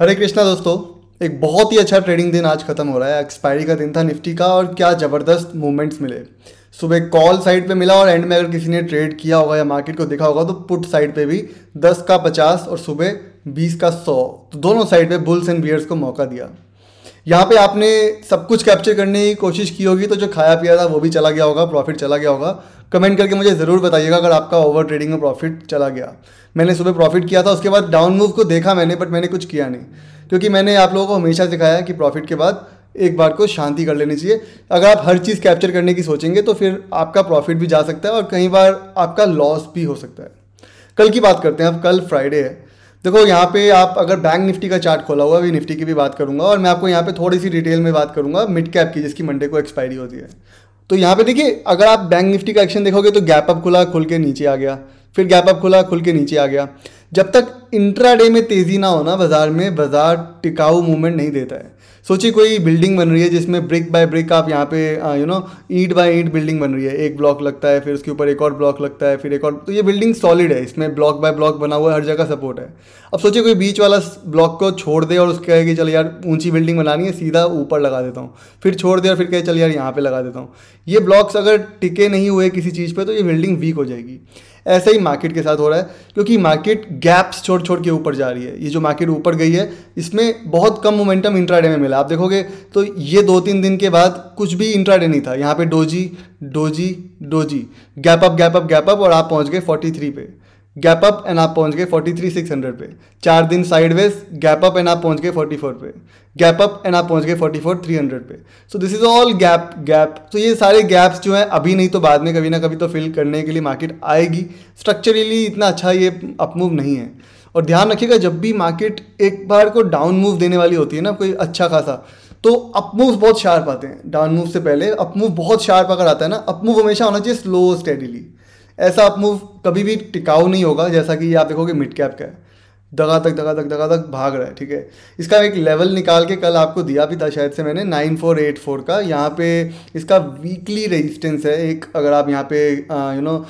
हरे कृष्णा दोस्तों एक बहुत ही अच्छा ट्रेडिंग दिन आज खत्म हो रहा है एक्सपायरी का दिन था निफ्टी का और क्या ज़बरदस्त मूवमेंट्स मिले सुबह कॉल साइड पे मिला और एंड में अगर किसी ने ट्रेड किया होगा या मार्केट को देखा होगा तो पुट साइड पे भी 10 का 50 और सुबह 20 का 100 तो दोनों साइड पे बुल्स एंड बियर्स को मौका दिया यहाँ पे आपने सब कुछ कैप्चर करने की कोशिश की होगी तो जो खाया पिया था वो भी चला गया होगा प्रॉफिट चला गया होगा कमेंट करके मुझे ज़रूर बताइएगा अगर आपका ओवर ट्रेडिंग में प्रॉफिट चला गया मैंने सुबह प्रॉफिट किया था उसके बाद डाउन मूव को देखा मैंने बट मैंने कुछ किया नहीं क्योंकि मैंने आप लोगों को हमेशा सिखाया कि प्रॉफिट के बाद एक बार को शांति कर लेनी चाहिए अगर आप हर चीज़ कैप्चर करने की सोचेंगे तो फिर आपका प्रॉफिट भी जा सकता है और कई बार आपका लॉस भी हो सकता है कल की बात करते हैं अब कल फ्राइडे है देखो यहाँ पे आप अगर बैंक निफ्टी का चार्ट खोला हुआ अभी निफ्टी की भी बात करूँगा और मैं आपको यहाँ पे थोड़ी सी डिटेल में बात करूँगा मिड कैप की जिसकी मंडे को एक्सपायरी होती है तो यहाँ पे देखिए अगर आप बैंक निफ्टी का एक्शन देखोगे तो गैप अप खुला खुल के नीचे आ गया फिर गैप अप खुला खुल के नीचे आ गया जब तक इंट्राडे में तेज़ी ना होना बाजार में बाजार टिकाऊ मूवमेंट नहीं देता है सोचिए कोई बिल्डिंग बन रही है जिसमें ब्रिक बाय ब्रिक आप यहाँ पे यू नो ईंट बाय ईंट बिल्डिंग बन रही है एक ब्लॉक लगता है फिर उसके ऊपर एक और ब्लॉक लगता है फिर एक और तो ये बिल्डिंग सॉलिड है इसमें ब्लॉक बाय ब्लॉक बना हुआ है हर जगह सपोर्ट है अब सोचिए कोई बीच वाला ब्लॉक को छोड़ दे और उसके कहे कि चल यार ऊंची बिल्डिंग बनानी है सीधा ऊपर लगा देता हूँ फिर छोड़ दे और फिर कहे चल यार यहाँ पर लगा देता हूँ ये ब्लॉक्स अगर टिके नहीं हुए किसी चीज़ पर तो ये बिल्डिंग वीक हो जाएगी ऐसा ही मार्केट के साथ हो रहा है क्योंकि मार्केट गैप्स छोड़ छोड़ के ऊपर जा रही है ये जो मार्केट ऊपर गई है इसमें बहुत कम मोमेंटम इंट्राडे में मिला आप देखोगे तो ये दो तीन दिन के बाद कुछ भी इंट्राडे नहीं था यहाँ पे doji doji doji gap up gap up gap up और आप पहुँच गए फोर्टी थ्री पे गैप अप एंड आप पहुंच गए फोर्टी थ्री सिक्स हंड्रेड पे चार दिन साइडवेज गैप अप एंड आप पहुंच गए फोर्टी फोर पे गैप अप एंड आप पहुंच गए फोर्टी फोर थ्री हंड्रेड पे so this is all gap gap तो ये सारे गैप्स जो हैं अभी नहीं तो बाद में कभी ना कभी तो फिल करने के लिए मार्केट आएगी स्ट्रक्चरली इतना अच्छा ये अपमूव नहीं है और ध्यान रखिएगा जब भी मार्केट एक बार को डाउन मूव देने वाली होती है ना कोई अच्छा खासा तो अप मूव बहुत शार्प आते हैं डाउन मूव से पहले अप मूव बहुत शार्प अगर आता है ना अप मूव हमेशा होना चाहिए स्लो स्टेडीली ऐसा अप मूव कभी भी टिकाऊ नहीं होगा जैसा कि आप देखोगे मिड कैप का है दगा तक दगा तक दगा तक भाग रहा है ठीक है इसका एक लेवल निकाल के कल आपको दिया भी था शायद से मैंने नाइन फोर एट फोर का यहाँ पे इसका वीकली रेजिस्टेंस है एक अगर आप यहाँ पे यू नो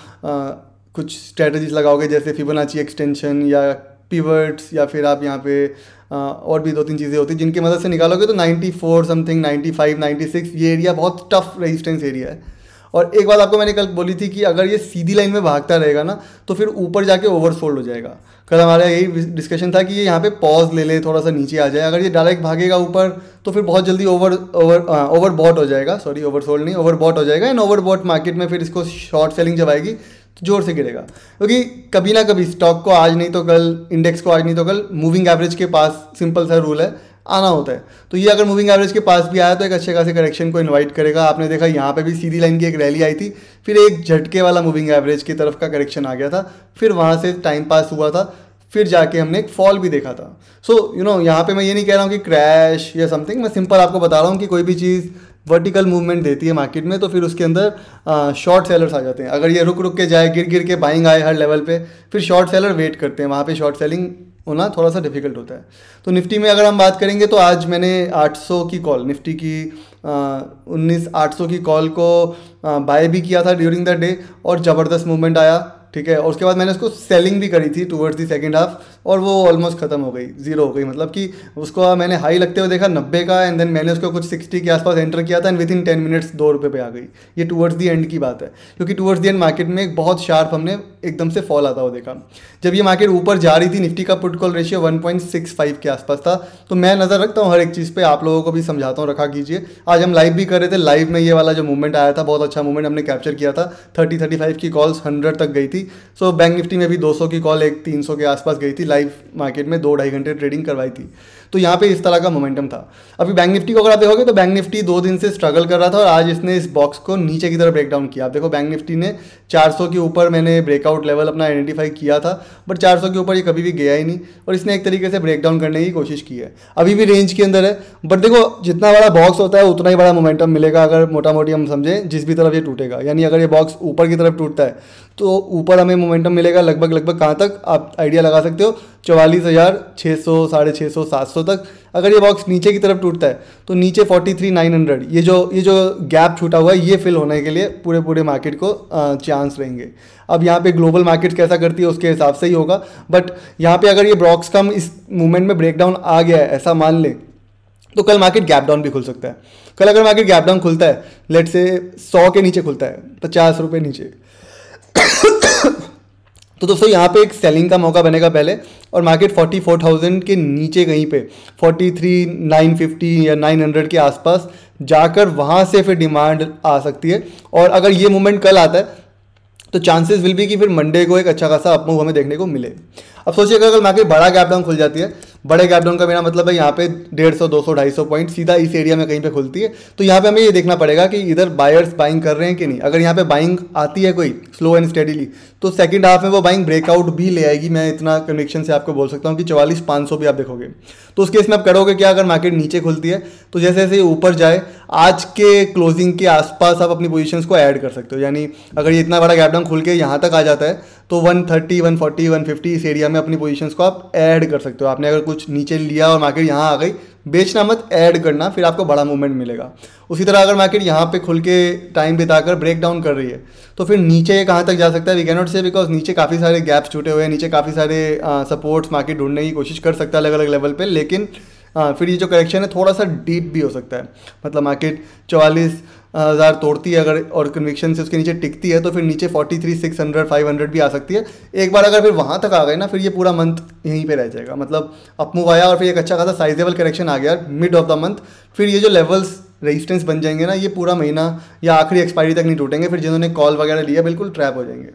कुछ स्ट्रेटजीज लगाओगे जैसे फिबोनाची एक्सटेंशन या पिवर्ट्स या फिर आप यहाँ पे आ, और भी दो तीन चीज़ें होती हैं जिनकी मदद से निकालोगे तो फोर समथिंग नाइन्टी सिक्स ये एरिया बहुत टफ रेजिस्टेंस एरिया है और एक बात आपको मैंने कल बोली थी कि अगर ये सीधी लाइन में भागता रहेगा ना तो फिर ऊपर जाके ओवरसोल्ड हो जाएगा कल हमारा यही डिस्कशन था कि ये यहाँ पे पॉज ले ले थोड़ा सा नीचे आ जाए अगर ये डायरेक्ट भागेगा ऊपर तो फिर बहुत जल्दी ओवर ओवर ओवर बॉट हो जाएगा सॉरी ओवर सोल्ड नहीं ओवर बॉट हो जाएगा एंड ओवर बॉट मार्केट में फिर इसको शॉर्ट सेलिंग जब आएगी तो जोर से गिरेगा क्योंकि कभी ना कभी स्टॉक को आज नहीं तो कल इंडेक्स को आज नहीं तो कल मूविंग एवरेज के पास सिंपल सा रूल है आना होता है तो ये अगर मूविंग एवरेज के पास भी आया तो एक अच्छे खासे करेक्शन को इनवाइट करेगा आपने देखा यहाँ पे भी सीधी लाइन की एक रैली आई थी फिर एक झटके वाला मूविंग एवरेज की तरफ का करेक्शन आ गया था फिर वहाँ से टाइम पास हुआ था फिर जाके हमने एक फॉल भी देखा था सो यू नो यहाँ पे मैं ये नहीं कह रहा हूँ कि क्रैश या समथिंग मैं सिंपल आपको बता रहा हूँ कि कोई भी चीज़ वर्टिकल मूवमेंट देती है मार्केट में तो फिर उसके अंदर शॉर्ट सेलर्स आ जाते हैं अगर ये रुक रुक के जाए गिर गिर के बाइंग आए हर लेवल पे फिर शॉर्ट सेलर वेट करते हैं वहाँ पे शॉर्ट सेलिंग होना थोड़ा सा डिफिकल्ट होता है तो निफ्टी में अगर हम बात करेंगे तो आज मैंने 800 की कॉल निफ्टी की उन्नीस आठ की कॉल को बाय भी किया था ड्यूरिंग द डे और ज़बरदस्त मूवमेंट आया ठीक है और उसके बाद मैंने उसको सेलिंग भी करी थी टूवर्ड्स दी सेकेंड हाफ और वो ऑलमोस्ट खत्म हो गई जीरो हो गई मतलब कि उसको मैंने हाई लगते हुए देखा नब्बे का एंड देन मैंने उसको कुछ सिक्सटी के आसपास एंटर किया था and within ten minutes दो रुपये पे आ गई ये टूवर्ड्स दी एंड की बात है क्योंकि टूवर्ड्स दी एंड मार्केट में एक बहुत शार्प हमने एकदम से फॉल आता हुआ देखा जब ये मार्केट ऊपर जा रही थी निफ्टी का पुट कॉल रेशियो वन के आसपास था तो मैं नज़र रखता हूँ हर एक चीज़ पर आप लोगों को भी समझाता हूँ रखा कीजिए आज हम लाइव भी कर रहे थे लाइव में ये वाला जो मूवमेंट आया था बहुत अच्छा मूवमेंट हमने कैप्चर किया था थर्टी थर्टी फाइव की कॉल्स हंड्रेड तक गई थी सो बैंक निफ्टी में भी 200 की कॉल एक 300 के आसपास गई थी लाइव मार्केट में दो ढाई घंटे ट्रेडिंग करवाई थी तो यहाँ पे इस तरह का मोमेंटम था अभी बैंक निफ्टी को अगर आप देखोगे तो बैंक निफ्टी दो दिन से स्ट्रगल कर रहा था और आज इसने इस बॉक्स को नीचे की तरफ ब्रेकडाउन किया आप देखो बैंक निफ्टी ने 400 के ऊपर मैंने ब्रेकआउट लेवल अपना आइडेंटिफाई किया था बट 400 के ऊपर ये कभी भी गया ही नहीं और इसने एक तरीके से ब्रेकडाउन करने की कोशिश की है अभी भी रेंज के अंदर है बट देखो जितना बड़ा बॉक्स होता है उतना ही बड़ा मोमेंटम मिलेगा अगर मोटा मोटी हम समझें जिस भी तरफ ये टूटेगा यानी अगर ये बॉक्स ऊपर की तरफ टूटता है तो ऊपर हमें मोमेंटम मिलेगा लगभग लगभग कहाँ तक आप आइडिया लगा सकते हो चवालीस हज़ार छः सौ साढ़े छः सौ सात सौ तक अगर ये बॉक्स नीचे की तरफ टूटता है तो नीचे फोर्टी थ्री नाइन हंड्रेड ये जो ये जो गैप छूटा हुआ है ये फिल होने के लिए पूरे पूरे मार्केट को चांस रहेंगे अब यहाँ पे ग्लोबल मार्केट कैसा करती है उसके हिसाब से ही होगा बट यहाँ पे अगर ये ब्रॉक्स कम इस मूवमेंट में ब्रेकडाउन आ गया है ऐसा मान लें तो कल मार्केट गैप डाउन भी खुल सकता है कल अगर मार्केट गैप डाउन खुलता है लेट से सौ के नीचे खुलता है पचास रुपये नीचे तो दोस्तों यहाँ पे एक सेलिंग का मौका बनेगा पहले और मार्केट 44,000 के नीचे कहीं पे 950 या 900 के आसपास जाकर वहाँ से फिर डिमांड आ सकती है और अगर ये मूवमेंट कल आता है तो चांसेस विल भी कि फिर मंडे को एक अच्छा खासा अपमूव हमें देखने को मिले अब सोचिए अगर कल मार्केट बड़ा गैप डाउन खुल जाती है बड़े गैप डाउन का मेरा मतलब है यहाँ पे डेढ़ सौ दो सौ ढाई सौ पॉइंट सीधा इस एरिया में कहीं पे खुलती है तो यहाँ पे हमें ये देखना पड़ेगा कि इधर बायर्स बाइंग कर रहे हैं कि नहीं अगर यहाँ पे बाइंग आती है कोई स्लो एंड स्टेडीली तो सेकंड हाफ में वो बाइंग ब्रेकआउट भी ले आएगी मैं इतना कन्विक्शन से आपको बोल सकता हूँ कि चवालीस पाँच भी आप देखोगे तो उस केस में आप करोगे क्या अगर मार्केट नीचे खुलती है तो जैसे जैसे ऊपर जाए आज के क्लोजिंग के आसपास आप अपनी पोजिशन को ऐड कर सकते हो यानी अगर ये इतना बड़ा गैप डाउन खुल के यहाँ तक आ जाता है तो 130, 140, 150 इस एरिया में अपनी पोजीशंस को आप ऐड कर सकते हो आपने अगर कुछ नीचे लिया और मार्केट यहाँ आ गई बेचना मत ऐड करना फिर आपको बड़ा मूवमेंट मिलेगा उसी तरह अगर मार्केट यहाँ पे खुल के टाइम बिताकर ब्रेक डाउन कर रही है तो फिर नीचे कहाँ तक जा सकता है वी कैनॉट से बिकॉज नीचे काफ़ी सारे गैप्स छूटे हुए हैं नीचे काफ़ी सारे सपोर्ट्स मार्केट ढूंढने की कोशिश कर सकता है अलग अलग लेवल पर लेकिन हाँ फिर ये जो करेक्शन है थोड़ा सा डीप भी हो सकता है मतलब मार्केट चौवालीस हज़ार तोड़ती है अगर और कन्विक्शन से उसके नीचे टिकती है तो फिर नीचे forty three six hundred five hundred भी आ सकती है एक बार अगर फिर वहाँ तक आ गए ना फिर ये पूरा मंथ यहीं पे रह जाएगा मतलब अपमूव आया और फिर एक अच्छा खासा साइजेबल करेक्शन आ गया मिड ऑफ द मंथ फिर ये जो लेवल्स रेजिस्टेंस बन जाएंगे ना ये पूरा महीना या आखिरी एक्सपायरी तक नहीं टूटेंगे फिर जिन्होंने कॉल वगैरह लिया बिल्कुल ट्रैप हो जाएंगे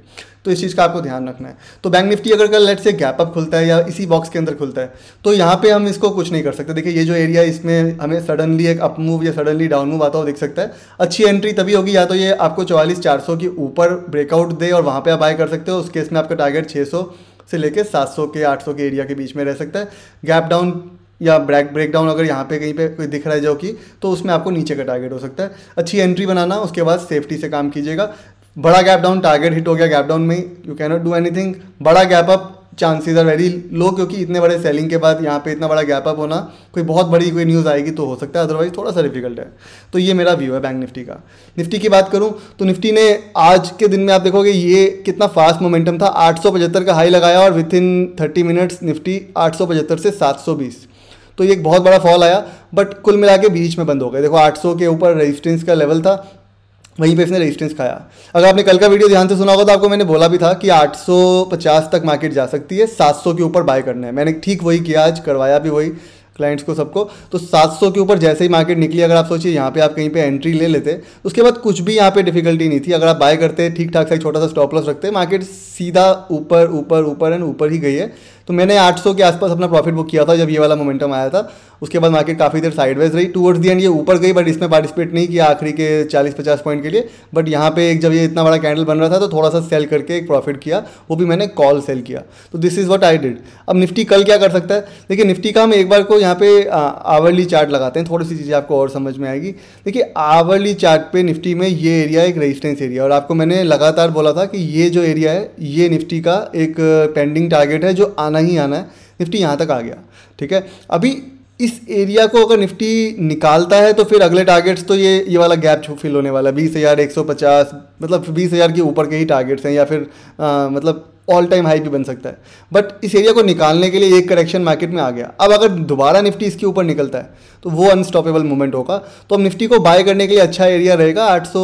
तो इस चीज़ का आपको ध्यान रखना है तो बैंक निफ्टी अगर कल लेट से गैप अप खुलता है या इसी बॉक्स के अंदर खुलता है तो यहाँ पे हम इसको कुछ नहीं कर सकते देखिए ये जो एरिया इसमें हमें सडनली एक अप मूव या सडनली डाउन मूव आता हो दिख सकता है अच्छी एंट्री तभी होगी या तो ये आपको चौवालीस चार सौ के ऊपर ब्रेकआउट दे और वहाँ पर आप बाय कर सकते हो उस केस में आपका टारगेट छः सौ से लेकर सात सौ के आठ सौ के एरिया के बीच में रह सकता है गैप डाउन या ब्रेक ब्रेकडाउन अगर यहाँ पे कहीं पे कोई दिख रहा है जो कि तो उसमें आपको नीचे का टारगेट हो सकता है अच्छी एंट्री बनाना उसके बाद सेफ्टी से काम कीजिएगा बड़ा गैप डाउन टारगेट हिट हो गया गैप डाउन में you can not do anything बड़ा gap up chances are very low क्योंकि इतने बड़े सेलिंग के बाद यहाँ पे इतना बड़ा गैप अप होना कोई बहुत बड़ी कोई न्यूज़ आएगी तो हो सकता है अदरवाइज थोड़ा सा डिफिकल्ट है तो ये मेरा व्यू है बैंक निफ्टी का निफ्टी की बात करूँ तो निफ्टी ने आज के दिन में आप देखोगे ये कितना फास्ट मोमेंटम था आठ का हाई लगाया और within thirty minutes Nifty आठ से सात तो ये एक बहुत बड़ा फॉल आया बट कुल मिला के बीच में बंद हो गए देखो 800 के ऊपर रेजिस्टेंस का लेवल था वहीं पे इसने रेजिस्टेंस खाया अगर आपने कल का वीडियो ध्यान से सुना होगा तो आपको मैंने बोला भी था कि 850 तक मार्केट जा सकती है 700 के ऊपर बाय करना है मैंने ठीक वही किया आज करवाया भी वही क्लाइंट्स को सबको तो 700 के ऊपर जैसे ही मार्केट निकली अगर आप सोचिए यहाँ पे आप कहीं पे एंट्री ले लेते उसके बाद कुछ भी यहाँ पे डिफिकल्टी नहीं थी अगर आप बाय करते ठीक ठाक सा एक छोटा सा स्टॉप लॉस रखते मार्केट सीधा ऊपर ऊपर ऊपर एंड ऊपर ही गई है तो मैंने 800 के आसपास अपना प्रॉफिट बुक किया था जब ये वाला मोमेंटम आया था उसके बाद मार्केट काफ़ी देर साइडवाइज रही टूवर्ड्स दी एंड ये ऊपर गई बट इसमें पार्टिसिपेट नहीं किया आखिरी के 40-50 पॉइंट के लिए बट यहाँ पे एक जब ये इतना बड़ा कैंडल बन रहा था तो थोड़ा सा सेल करके एक प्रॉफिट किया वो भी मैंने कॉल सेल किया तो this is what I did अब निफ्टी कल क्या कर सकता है देखिए निफ्टी का हम एक बार को यहाँ पे आवर्ली चार्ट लगाते हैं थोड़ी सी चीज़ें आपको और समझ में आएगी देखिए आवर्ली चार्ट पे निफ्टी में ये एरिया एक रेजिस्टेंस एरिया और आपको मैंने लगातार बोला था कि ये जो एरिया है ये निफ्टी का एक पेंडिंग टारगेट है जो आना ही आना है निफ्टी यहाँ तक आ गया ठीक है अभी इस एरिया को अगर निफ्टी निकालता है तो फिर अगले टारगेट्स तो ये ये वाला गैप फिल होने वाला है बीस हज़ार एक सौ पचास मतलब बीस हज़ार के ऊपर के ही टारगेट्स हैं या फिर आ, मतलब ऑल टाइम हाई भी बन सकता है बट इस एरिया को निकालने के लिए एक करेक्शन मार्केट में आ गया अब अगर दोबारा निफ्टी इसके ऊपर निकलता है तो वो अनस्टॉपेबल मूवमेंट होगा तो अब निफ्टी को बाय करने के लिए अच्छा एरिया रहेगा आठ सौ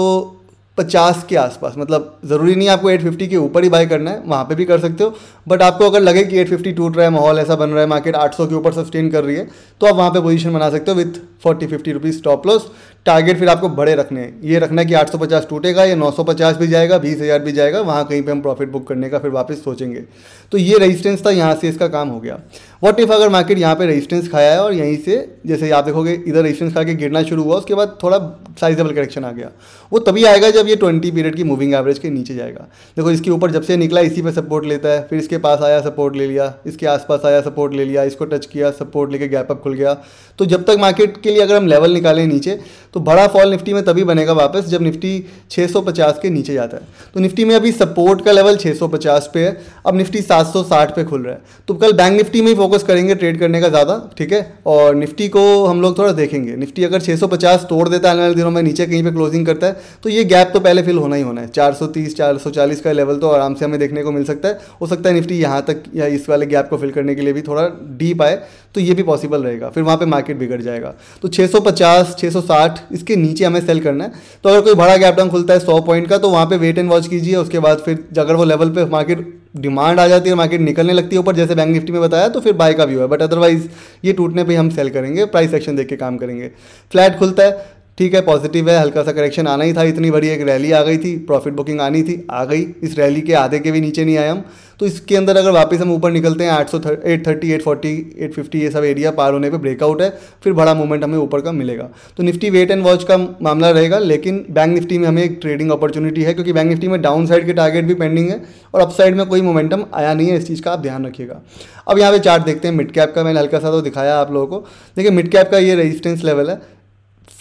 पचास के आसपास मतलब ज़रूरी नहीं आपको एट फिफ्टी के ऊपर ही बाय करना है वहाँ पे भी कर सकते हो बट आपको अगर लगे कि एट फिफ्टी टूट रहा है माहौल ऐसा बन रहा है मार्केट आठ सौ के ऊपर सस्टेन कर रही है तो आप वहाँ पे पोजीशन बना सकते हो with forty fifty rupees stop loss target फिर आपको बड़े रखने हैं ये रखना है कि आठ सौ पचास टूटेगा या नौ सौ पचास भी जाएगा बीस हज़ार भी जाएगा वहाँ कहीं पर हम प्रॉफिट बुक करने का फिर वापस सोचेंगे तो ये रजिस्टेंस था यहाँ से इसका काम हो गया वट इफ़ अगर मार्केट यहाँ पे रेजिस्टेंस खाया है और यहीं से जैसे आप देखोगे इधर रेजिस्टेंस खा के गिरना शुरू हुआ उसके बाद थोड़ा साइजेबल करेक्शन आ गया वो तभी आएगा जब ये ट्वेंटी पीरियड की मूविंग एवरेज के नीचे जाएगा देखो इसके ऊपर जब से निकला इसी पर सपोर्ट लेता है फिर इसके पास आया सपोर्ट ले लिया इसके आसपास आया सपोर्ट ले लिया इसको टच किया सपोर्ट लेके गैप अप खुल गया तो जब तक मार्केट के लिए अगर हम लेवल निकालें नीचे तो बड़ा फॉल निफ्टी में तभी बनेगा वापस जब निफ्टी 650 के नीचे जाता है तो निफ्टी में अभी सपोर्ट का लेवल 650 पे है अब निफ्टी 760 पे खुल रहा है तो कल बैंक निफ्टी में फोकस करेंगे ट्रेड करने का ज़्यादा ठीक है और निफ्टी को हम लोग थोड़ा देखेंगे निफ्टी अगर 650 तोड़ देता है आने वाले दिनों में नीचे कहीं पे क्लोजिंग करता है तो ये गैप तो पहले फिल होना ही होना है 430 440 का लेवल तो आराम से हमें देखने को मिल सकता है हो सकता है निफ्टी यहाँ तक या इस वाले गैप को फिल करने के लिए भी थोड़ा डीप आए तो ये भी पॉसिबल रहेगा फिर वहाँ पे मार्केट बिगड़ जाएगा तो 650 660 इसके नीचे हमें सेल करना है तो अगर कोई बड़ा गैप डाउन खुलता है 100 पॉइंट का तो वहाँ पे वेट एंड वॉच कीजिए उसके बाद फिर अगर वो लेवल पे मार्केट डिमांड आ जाती है मार्केट निकलने लगती है ऊपर जैसे बैंक निफ्टी में बताया तो फिर बाय का व्यू है बट अदरवाइज ये टूटने पर हम सेल करेंगे प्राइस एक्शन देख के काम करेंगे फ्लैट खुलता है ठीक है पॉजिटिव है हल्का सा करेक्शन आना ही था इतनी बड़ी एक रैली आ गई थी प्रॉफिट बुकिंग आनी थी आ गई इस रैली के आधे के भी नीचे नहीं आए हम तो इसके अंदर अगर वापस हम ऊपर निकलते हैं आठ सौ eight thirty eight forty eight fifty ये सब एरिया पार होने पे ब्रेकआउट है फिर बड़ा मूवमेंट हमें ऊपर का मिलेगा तो निफ्टी वेट एंड वॉच का मामला रहेगा लेकिन बैंक निफ्टी में हमें एक ट्रेडिंग अपॉर्चुनिटी है क्योंकि बैंक निफ्टी में डाउन साइड के टारगेट भी पेंडिंग है और अप साइड में कोई मोमेंटम आया नहीं है इस चीज़ का आप ध्यान रखिएगा अब यहाँ पे चार्ट देखते हैं मिड कैप का मैंने हल्का सा तो दिखाया आप लोगों को देखिए मिड कैप का ये रेजिस्टेंस लेवल है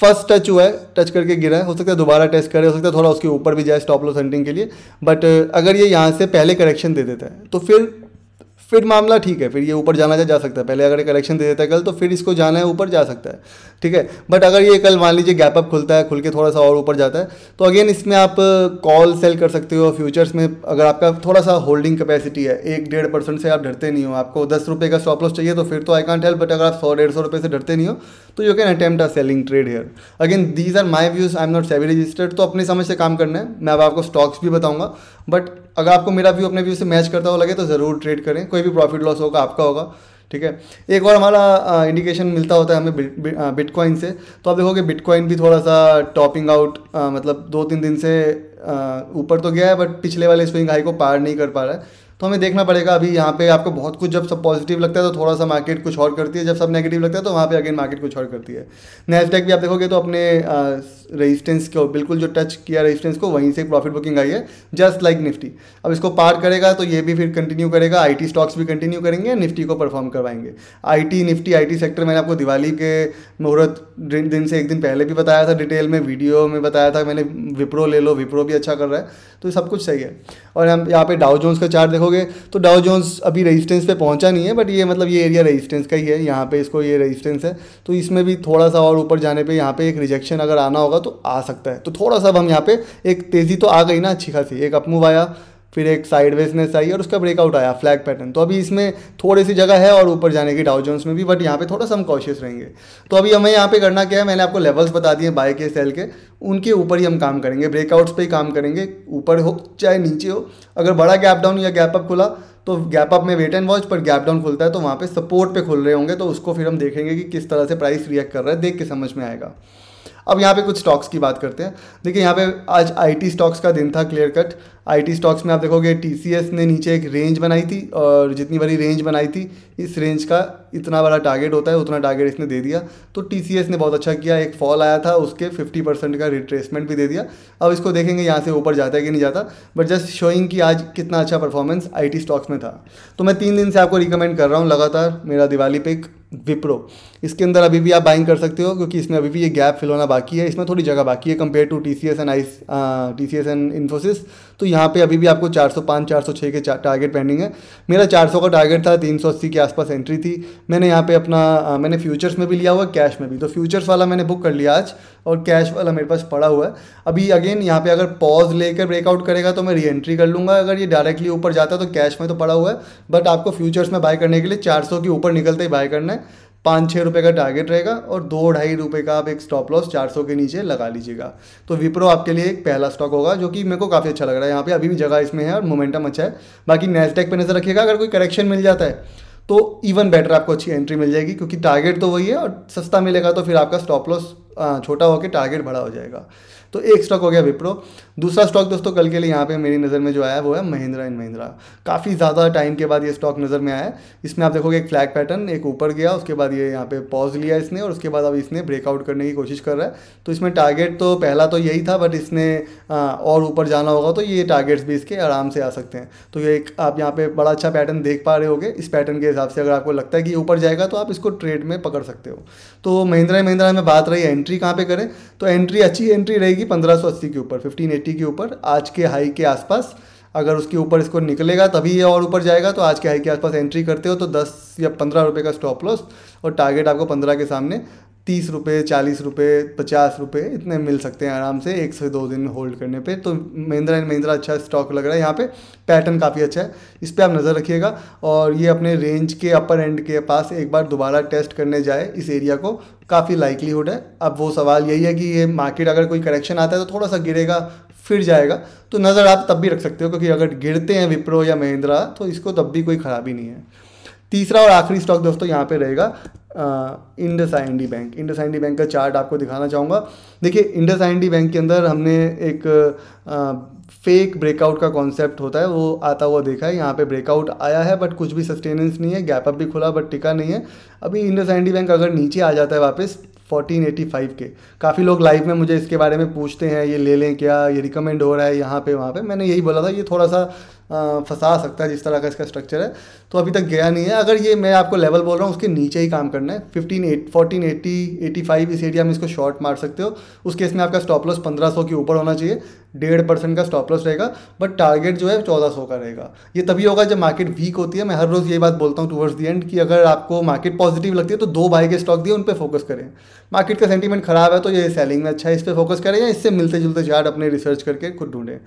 फर्स्ट टच हुआ है टच करके गिरा है हो सकता है दोबारा टेस्ट करे हो सकता है थोड़ा उसके ऊपर भी जाए स्टॉप लॉस हंटिंग के लिए बट अगर ये यहाँ से पहले करेक्शन दे देता है तो फिर फिर मामला ठीक है फिर ये ऊपर जाना जा सकता है पहले अगर कलेक्शन दे देता है कल तो फिर इसको जाना है ऊपर जा सकता है ठीक है बट अगर ये कल मान लीजिए गैप अप खुलता है खुल के थोड़ा सा और ऊपर जाता है तो अगेन इसमें आप कॉल सेल कर सकते हो फ्यूचर्स में अगर आपका थोड़ा सा होल्डिंग कैपेसिटी है एक डेढ़ परसेंट से आप डरते नहीं हो आपको दस रुपये का स्टॉप लॉस चाहिए तो फिर तो आई कॉन्ट हेल्प बट अगर आप सौ डेढ़ सौ रुपये से डरते नहीं हो तो you can attempt a selling trade here again these are my views I am not SEBI registered तो अपनी समझ से काम करना है मैं अब आपको स्टॉक्स भी बताऊँगा बट अगर आपको मेरा व्यू अपने व्यू से मैच करता हुआ लगे तो ज़रूर ट्रेड करें कोई भी प्रॉफिट लॉस होगा आपका होगा ठीक है एक और हमारा इंडिकेशन मिलता होता है हमें बिटकॉइन से तो आप देखोगे बिटकॉइन भी थोड़ा सा टॉपिंग आउट मतलब दो तीन दिन से ऊपर तो गया है बट पिछले वाले स्विंग हाई को पार नहीं कर पा रहा है तो हमें देखना पड़ेगा अभी यहाँ पे आपको बहुत कुछ जब सब पॉजिटिव लगता है तो थोड़ा सा मार्केट कुछ और करती है जब सब नेगेटिव लगता है तो वहाँ पे अगेन मार्केट कुछ और करती है नेस्टेक भी आप देखोगे तो अपने रेजिस्टेंस को बिल्कुल जो टच किया रेजिस्टेंस को वहीं से प्रॉफिट बुकिंग आई है जस्ट लाइक निफ्टी अब इसको पार करेगा तो ये भी फिर कंटिन्यू करेगा आई स्टॉक्स भी कंटिन्यू करेंगे निफ्टी को परफॉर्म करवाएंगे आई निफ्टी आई सेक्टर मैंने आपको दिवाली के मुहूर्त दिन से एक दिन पहले भी बताया था डिटेल में वीडियो में बताया था मैंने विप्रो ले लो विप्रो भी अच्छा कर रहा है तो सब कुछ सही है और हम यहाँ पे डाउ जोन्स का चार्ट देखो देखोगे तो डाउ जोन्स अभी रेजिस्टेंस पे पहुंचा नहीं है बट ये मतलब ये एरिया रेजिस्टेंस का ही है यहाँ पे इसको ये रेजिस्टेंस है तो इसमें भी थोड़ा सा और ऊपर जाने पे यहाँ पे एक रिजेक्शन अगर आना होगा तो आ सकता है तो थोड़ा सा हम यहाँ पे एक तेज़ी तो आ गई ना अच्छी खासी एक अपमूव आया फिर एक साइडवेजनेस आई और उसका ब्रेकआउट आया फ्लैग पैटर्न तो अभी इसमें थोड़ी सी जगह है और ऊपर जाने की डाउ जोन्स में भी बट यहाँ पे थोड़ा सा हम कॉशियस रहेंगे तो अभी हमें यहाँ पे करना क्या है मैंने आपको लेवल्स बता दिए बाय के सेल के उनके ऊपर ही हम काम करेंगे ब्रेकआउट्स पर ही काम करेंगे ऊपर हो चाहे नीचे हो अगर बड़ा गैप डाउन या गैप अप खुला तो गैप अप में वेट एंड वॉच पर गैप डाउन खुलता है तो वहाँ पर सपोर्ट पर खुल रहे होंगे तो उसको फिर हम देखेंगे कि किस तरह से प्राइस रिएक्ट कर रहा है देख के समझ में आएगा अब यहाँ पे कुछ स्टॉक्स की बात करते हैं देखिए यहाँ पे आज आईटी स्टॉक्स का दिन था क्लियर कट आईटी स्टॉक्स में आप देखोगे टीसीएस ने नीचे एक रेंज बनाई थी और जितनी बड़ी रेंज बनाई थी इस रेंज का इतना बड़ा टारगेट होता है उतना टारगेट इसने दे दिया तो टीसीएस ने बहुत अच्छा किया एक फॉल आया था उसके 50 परसेंट का रिट्रेसमेंट भी दे दिया अब इसको देखेंगे यहाँ से ऊपर जाता है कि नहीं जाता बट जस्ट शोइंग कि आज कितना अच्छा परफॉर्मेंस आई स्टॉक्स में था तो मैं तीन दिन से आपको रिकमेंड कर रहा हूँ लगातार मेरा दिवाली एक विप्रो इसके अंदर अभी भी आप बाइंग कर सकते हो क्योंकि इसमें अभी भी ये गैप फिल होना बाकी है इसमें थोड़ी जगह बाकी है compare to T C S and I T C S and Infosys तो यहाँ पे अभी भी आपको 405 406 के टारगेट पेंडिंग है मेरा 400 का टारगेट था 380 के आसपास एंट्री थी मैंने यहाँ पे अपना आ, मैंने फ्यूचर्स में भी लिया हुआ कैश में भी तो फ्यूचर्स वाला मैंने बुक कर लिया आज और कैश वाला मेरे पास पड़ा हुआ है अभी अगेन यहाँ पे अगर पॉज लेकर ब्रेकआउट करेगा तो मैं री एंट्री कर लूँगा अगर ये डायरेक्टली ऊपर जाता है तो कैश में तो पड़ा हुआ है बट आपको फ्यूचर्स में बाय करने के लिए चार के ऊपर निकलते ही बाय करना है पाँच छः रुपये का टारगेट रहेगा और दो ढाई रुपये का आप एक स्टॉप लॉस चार सौ के नीचे लगा लीजिएगा तो विप्रो आपके लिए एक पहला स्टॉक होगा जो कि मेरे को काफ़ी अच्छा लग रहा है यहाँ पे अभी भी जगह इसमें है और मोमेंटम अच्छा है बाकी नेस्टेक पे नज़र रखिएगा अगर कोई करेक्शन मिल जाता है तो इवन बेटर आपको अच्छी एंट्री मिल जाएगी क्योंकि टारगेट तो वही है और सस्ता मिलेगा तो फिर आपका स्टॉप लॉस छोटा होकर टारगेट बड़ा हो जाएगा तो एक स्टॉक हो गया विप्रो दूसरा स्टॉक दोस्तों कल के लिए यहाँ पे मेरी नज़र में जो आया वो है महिंद्रा एंड महिंद्रा काफ़ी ज़्यादा टाइम के बाद ये स्टॉक नज़र में आया है इसमें आप देखोगे एक फ्लैग पैटर्न एक ऊपर गया उसके बाद ये यहाँ पे पॉज लिया इसने और उसके बाद अब इसने ब्रेकआउट करने की कोशिश कर रहा है तो इसमें टारगेट तो पहला तो यही था बट इसने और ऊपर जाना होगा तो ये टारगेट्स भी इसके आराम से आ सकते हैं तो ये एक आप यहाँ पर बड़ा अच्छा पैटर्न देख पा रहे हो इस पैटर्न के हिसाब से अगर आपको लगता है कि ऊपर जाएगा तो आप इसको ट्रेड में पकड़ सकते हो तो महिंद्रा महिंद्रा में बात रही एंट्री कहाँ पर करें तो एंट्री अच्छी एंट्री रहेगी सौ 1580 के ऊपर 1580 के ऊपर आज के हाई के आसपास अगर उसके ऊपर इसको निकलेगा तभी ये और ऊपर जाएगा तो आज के हाई के आसपास एंट्री करते हो तो 10 या 15 रुपए का स्टॉप लॉस और टारगेट आपको 15 के सामने तीस रुपये चालीस रुपये पचास रुपये इतने मिल सकते हैं आराम से एक से दो दिन होल्ड करने पे तो महिंद्रा एंड महिंद्रा अच्छा स्टॉक लग रहा है यहाँ पे पैटर्न काफ़ी अच्छा है इस पर आप नज़र रखिएगा और ये अपने रेंज के अपर एंड के पास एक बार दोबारा टेस्ट करने जाए इस एरिया को काफ़ी लाइकलीहुड है अब वो सवाल यही है कि ये मार्केट अगर कोई करेक्शन आता है तो थोड़ा सा गिरेगा फिर जाएगा तो नज़र आप तब भी रख सकते हो क्योंकि अगर गिरते हैं विप्रो या महिंद्रा तो इसको तब भी कोई ख़राबी नहीं है तीसरा और आखिरी स्टॉक दोस्तों यहाँ पे रहेगा IndusInd bank IndusInd bank का चार्ट आपको दिखाना चाहूँगा देखिए IndusInd bank के अंदर हमने एक फेक ब्रेकआउट का कॉन्सेप्ट होता है वो आता हुआ देखा है यहाँ पे ब्रेकआउट आया है बट कुछ भी सस्टेनेंस नहीं है गैप अप भी खुला बट टिका नहीं है अभी IndusInd bank अगर नीचे आ जाता है वापस 1485 के काफ़ी लोग लाइव में मुझे इसके बारे में पूछते हैं ये ले लें क्या ये रिकमेंड हो रहा है यहाँ पे वहाँ पे मैंने यही बोला था ये थोड़ा सा फंसा सकता है जिस तरह का इसका स्ट्रक्चर है तो अभी तक गया नहीं है अगर ये मैं आपको लेवल बोल रहा हूँ उसके नीचे ही काम करना है fifteen eight fourteen eighty eighty five इस एरिया में इसको शॉर्ट मार सकते हो उस केस में आपका स्टॉप लॉस पंद्रह सौ के ऊपर होना चाहिए डेढ़ परसेंट का स्टॉप लॉस रहेगा बट टारगेट जो है चौदह सौ का रहेगा ये तभी होगा जब मार्केट वीक होती है मैं हर रोज़ ये बात बोलता हूँ टूवर्ड्स दी एंड कि अगर आपको मार्केट पॉजिटिव लगती है तो दो भाई के स्टॉक दिए उन पर फोकस करें मार्केट का सेंटीमेंट खराब है तो ये सेलिंग में अच्छा है इस पर फोकस करें या इससे मिलते जुलते चार्ट अपने रिसर्च करके खुद ढूंढें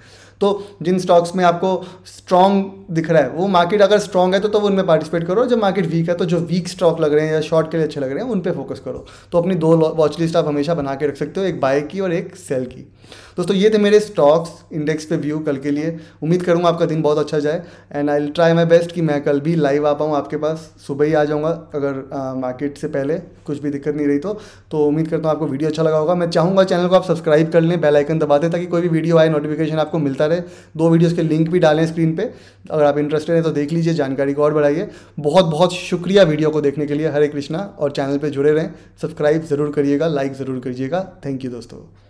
तो जिन स्टॉक्स में आपको स्ट्रॉन्ग दिख रहा है वो मार्केट अगर स्ट्रॉन्ग है तो, तो उनमें पार्टिसिपेट करो जब मार्केट वीक है तो जो वीक स्टॉक लग रहे हैं या शॉर्ट के लिए अच्छे लग रहे हैं उन पर फोकस करो तो अपनी दो वॉच लिस्ट आप हमेशा बना के रख सकते हो एक बाय की और एक सेल की दोस्तों ये थे मेरे स्टॉक्स इंडेक्स पे व्यू कल के लिए उम्मीद करूँगा आपका दिन बहुत अच्छा जाए and I will try my best कि मैं कल भी लाइव आ पाऊँ आपके पास सुबह ही आ जाऊँगा अगर मार्केट से पहले कुछ भी दिक्कत नहीं रही तो तो उम्मीद करता हूँ आपको वीडियो अच्छा लगा होगा मैं चाहूँगा चैनल को आप सब्सक्राइब कर लें बेलाइकन दबा दें ताकि कोई भी वीडियो आए नोटिफिकेशन आपको मिलता सारे दो वीडियोज़ के लिंक भी डालें स्क्रीन पर अगर आप इंटरेस्टेड हैं तो देख लीजिए जानकारी को और बढ़ाइए बहुत बहुत शुक्रिया वीडियो को देखने के लिए हरे कृष्णा और चैनल पर जुड़े रहें सब्सक्राइब ज़रूर करिएगा लाइक ज़रूर करिएगा थैंक यू दोस्तों